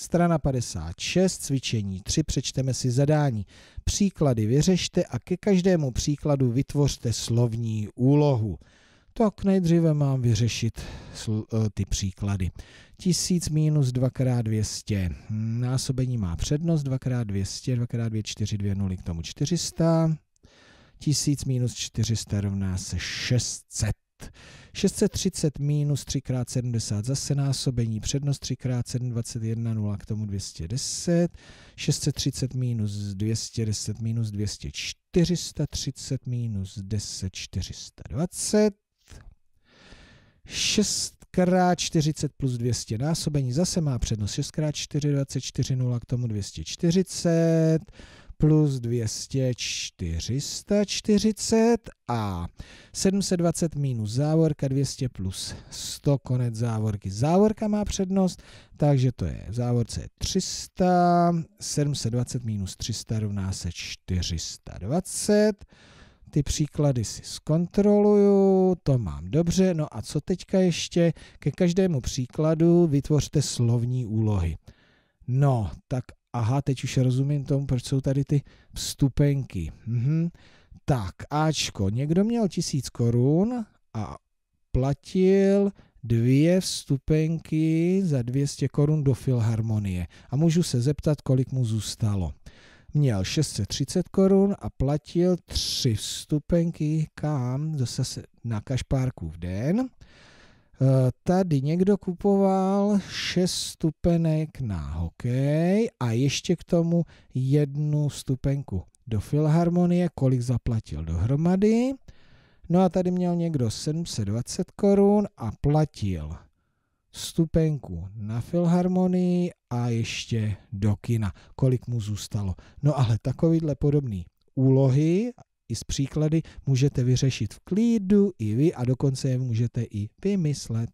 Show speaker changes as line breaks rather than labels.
Strana 56, cvičení 3, přečteme si zadání. Příklady vyřešte a ke každému příkladu vytvořte slovní úlohu. Tak nejdříve mám vyřešit eh, ty příklady. 1000 minus 2x200. Násobení má přednost 2x200, 2x2 4, 2 0, k tomu 400. 1000 minus 400 rovná se 600. 630 minus 3x70 zase násobení, přednost 3x7, 21, 0 k tomu 210, 630 minus 210 minus 200, 430 minus 10, 420, 6 x 40 plus 200 násobení, zase má přednost 6 x 4, 24, 0 k tomu 240, plus 200 440 a 720 minus závorka 200 plus 100 konec závorky. Závorka má přednost, takže to je v závorce 300, 720 minus 300 rovná se 420. Ty příklady si zkontroluju, to mám dobře. No a co teďka ještě? Ke každému příkladu vytvořte slovní úlohy. No, tak Aha, teď už rozumím tomu, proč jsou tady ty vstupenky. Mhm. Tak, Ačko. Někdo měl tisíc korun a platil dvě vstupenky za 200 korun do Filharmonie. A můžu se zeptat, kolik mu zůstalo. Měl 630 korun a platil tři vstupenky kam? Zase na Kašpárku v den. Tady někdo kupoval šest stupenek na hokej a ještě k tomu jednu stupenku do Filharmonie, kolik zaplatil dohromady. No a tady měl někdo 720 korun a platil stupenku na Filharmonii a ještě do kina, kolik mu zůstalo. No ale takovýhle podobný úlohy i s příklady můžete vyřešit v klidu i vy a dokonce je můžete i vymyslet.